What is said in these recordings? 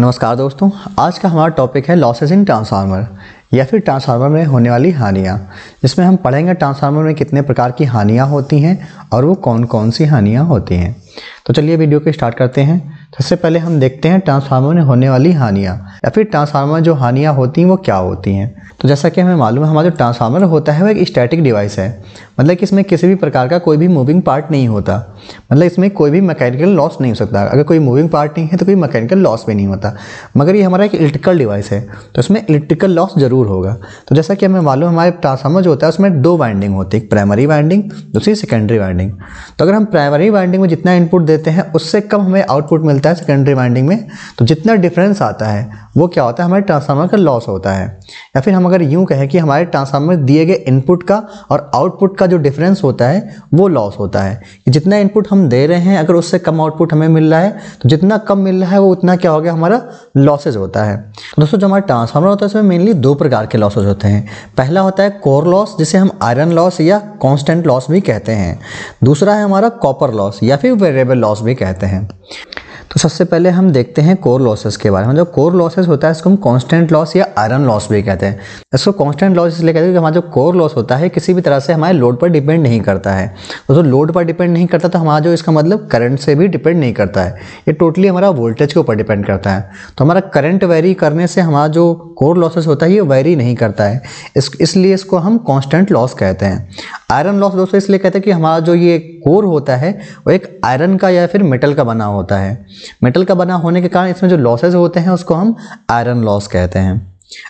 नमस्कार दोस्तों आज का हमारा टॉपिक है लॉसेज इन ट्रांसफार्मर या फिर ट्रांसफार्मर में होने वाली हानियाँ जिसमें हम पढ़ेंगे ट्रांसफार्मर में कितने प्रकार की हानियाँ होती हैं और वो कौन कौन सी हानियाँ होती हैं तो चलिए वीडियो को स्टार्ट करते हैं सबसे पहले हम देखते हैं ट्रांसफार्मर में होने वाली हानियाँ या फिर ट्रांसफार्मर जो हानियाँ होती हैं वो क्या होती हैं तो जैसा कि हमें मालूम है हमारा जो ट्रांसफार्मर होता है वो एक स्टैटिक डिवाइस है मतलब कि इसमें किसी भी प्रकार का कोई भी मूविंग पार्ट नहीं होता मतलब इसमें कोई भी मैकेनिकल लॉस नहीं हो सकता अगर कोई मूविंग पार्ट नहीं है तो कोई मैकेनिकल लॉस भी नहीं होता मगर ये हमारा एक इलेक्ट्रिकल डिवाइस है तो इसमें इलेक्ट्रिकल लॉस ज़रूर होगा तो जैसा कि हमें मालूम हमारे ट्रांसफार्मर जो होता है उसमें दो वाइंडिंग होती है एक प्राइमरी वाइंडिंग दूसरी सेकेंडरी वाइंडिंग तो अगर हम प्राइमरी वाइंडिंग में जितना इनपुट देते हैं उससे कम हमें आउटपुट मिल चलता है सेकेंडरी वाइंडिंग में तो जितना डिफरेंस आता है वो क्या होता है हमारे ट्रांसफार्मर का लॉस होता है या फिर हम अगर यूं कहें कि हमारे ट्रांसफार्मर दिए गए इनपुट का और आउटपुट का जो डिफरेंस होता है वो लॉस होता है कि जितना इनपुट हम दे रहे हैं अगर उससे कम आउटपुट हमें मिल रहा है तो जितना कम मिल रहा है वो उतना क्या हो गया हमारा लॉसेज होता है तो दोस्तों जो हमारा ट्रांसफार्मर होता है उसमें मेनली दो प्रकार के लॉसेज होते हैं पहला होता है कोर लॉस जिसे हम आयरन लॉस या कॉन्स्टेंट लॉस भी कहते हैं दूसरा है हमारा कॉपर लॉस या फिर वेरिएबल लॉस भी कहते हैं तो सबसे पहले हम देखते हैं कोर लॉसेस के बारे में जो कोर लॉसेस होता है इसको हम कॉन्स्टेंट लॉस या आयरन लॉस भी कहते हैं इसको कॉन्स्टेंट लॉस इसलिए कहते हैं कि हमारा जो कोर लॉस होता है किसी भी तरह से हमारे लोड पर डिपेंड नहीं करता है और जो लोड पर डिपेंड नहीं करता तो हमारा जो इसका मतलब करंट से भी डिपेंड नहीं करता है ये टोटली हमारा वोल्टेज के ऊपर डिपेंड करता है तो हमारा करंट वेरी करने से हमारा जो कोर लॉसेस होता है ये वेरी नहीं करता है इस इसलिए इसको हम कॉन्स्टेंट लॉस कहते हैं आयरन लॉस दोस्तों इसलिए कहते हैं कि हमारा जो ये कोर होता है वो एक आयरन का या फिर मेटल का बना होता है मेटल का बना होने के कारण इसमें जो लॉसेज होते हैं उसको हम आयरन लॉस कहते हैं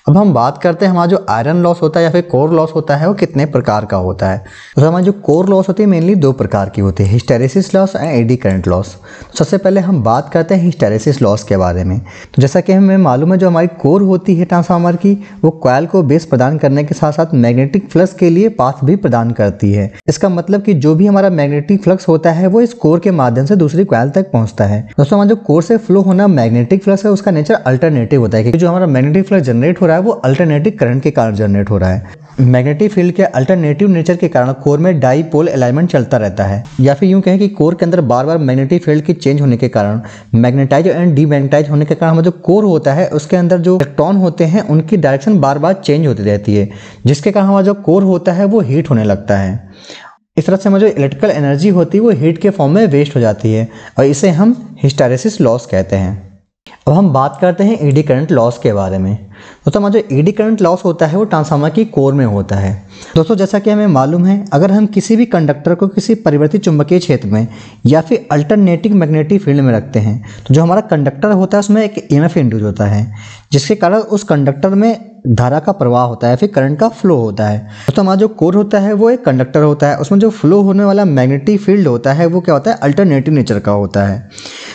अब हम बात करते हैं हमारा जो आयरन लॉस होता है या फिर कोर लॉस होता है वो कितने प्रकार का होता है तो हमारा जो कोर लॉस होती है मेनली दो प्रकार की होती है hysteresis loss and eddy current loss तो सबसे पहले हम बात करते हैं हिस्टेरेसिस लॉस के बारे में तो जैसा कि हमें मालूम है जो हमारी कोर होती है ट्रांसफार्मर की वो कोयल को बेस प्रदान करने के साथ साथ मैग्नेटिक फ्लक्स के लिए पाथ भी प्रदान करती है इसका मतलब कि जो भी हमारा मैग्नेटिक फ्लक्स होता है वो इस कोर के माध्यम से दूसरी कोयल तक पहुंचता है दोस्तों हमारा जो कोर से फ्लो होना मैग्नेटिक फ्लक्स है उसका नेचर अल्टरनेटिव होता है कि जो हमारा मैग्नेटिक फ्लक्स जनरेट जनरेट हो रहा है वो अल्टरनेटिव करंट के कारण जनरेट हो रहा है मैग्नेटिक फील्ड के अल्टरनेटिव नेचर के कारण कोर में डाईपोल अलाइनमेंट चलता रहता है या फिर यूं कहें कि कोर के अंदर बार बार मैग्नेटिक फील्ड के चेंज होने के कारण मैग्नेटाइज एंड डीमैग्नेटाइज होने के कारण हमारा जो कोर होता है उसके अंदर जो इलेक्ट्रॉन होते हैं उनकी डायरेक्शन बार बार चेंज होती रहती है जिसके कारण हमारा जो कोर होता है वो हीट होने लगता है इस तरह से हमारी जो इलेक्ट्रिकल एनर्जी होती है वो हीट के फॉर्म में वेस्ट हो जाती है और इसे हम हिस्टारेसिस लॉस कहते हैं अब हम बात करते हैं ईडी करंट लॉस के बारे में दोस्तों हमारा जो ईडी करंट लॉस होता है वो ट्रांसफार्मर की कोर में होता है दोस्तों जैसा कि हमें मालूम है अगर हम किसी भी कंडक्टर को किसी परिवर्तित चुंबकीय क्षेत्र में या फिर अल्टरनेटिंग मैग्नेटिक फील्ड में रखते हैं तो जो हमारा कंडक्टर होता है उसमें एक ई एम इंड्यूज होता है जिसके कारण उस कंडक्टर में धारा का प्रवाह होता है फिर करंट का फ्लो होता है दोस्तों हमारा जो कोर होता है वो एक कंडक्टर होता है उसमें जो फ्लो होने वाला मैग्नेटिक फील्ड होता है वो क्या होता है अल्टरनेटिव नेचर का होता है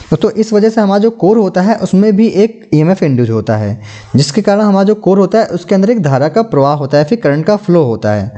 तो, तो इस वजह से हमारा जो कोर होता है उसमें भी एक ई एम इंड्यूस होता है जिसके कारण हमारा जो कोर होता है उसके अंदर एक धारा का प्रवाह होता है फिर करंट का फ्लो होता है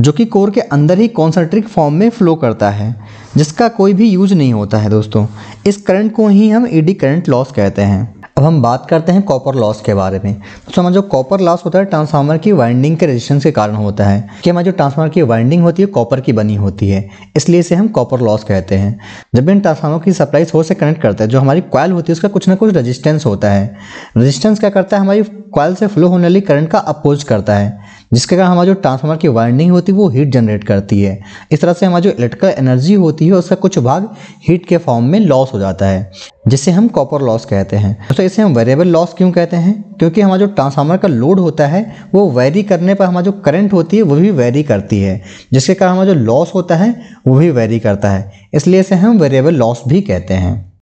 जो कि कोर के अंदर ही कॉन्सेंट्रिक फॉर्म में फ्लो करता है जिसका कोई भी यूज नहीं होता है दोस्तों इस करंट को ही हम ईडी करंट लॉस कहते हैं अब हम बात करते हैं कॉपर लॉस के बारे में तो जो कॉपर लॉस होता है ट्रांसफार्मर की वाइंडिंग के रेजिस्टेंस के कारण होता है कि हमारे जो ट्रांसफार्मर की वाइंडिंग होती है कॉपर की बनी होती है इसलिए इसे हम कॉपर लॉस कहते हैं जब भी इन ट्रांसफार्मर की सप्लाई सोर्स से कनेक्ट करते हैं जो हमारी क्वाइल होती है उसका कुछ ना कुछ रजिस्टेंस होता है रजिस्टेंस क्या करता है हमारी क्वाइल से फ्लो होने वाली करंट का अपोज करता है जिसके कारण हमारा जो ट्रांसफार्मर की वाइंडिंग होती है वो हीट जनरेट करती है इस तरह से हमारा जो इलेक्ट्रिकल एनर्जी होती है उसका कुछ भाग हीट के फॉर्म में लॉस हो जाता है जिसे हम कॉपर लॉस कहते हैं दोस्तों इसे हम वेरिएबल लॉस क्यों कहते हैं क्योंकि हमारा जो ट्रांसफार्मर का लोड होता है वो वेरी करने पर हमारा जो करंट होती है वो भी वेरी करती है जिसके कारण हमारा जो लॉस होता है वो भी वेरी करता है इसलिए इसे हम वेरिएबल लॉस भी कहते हैं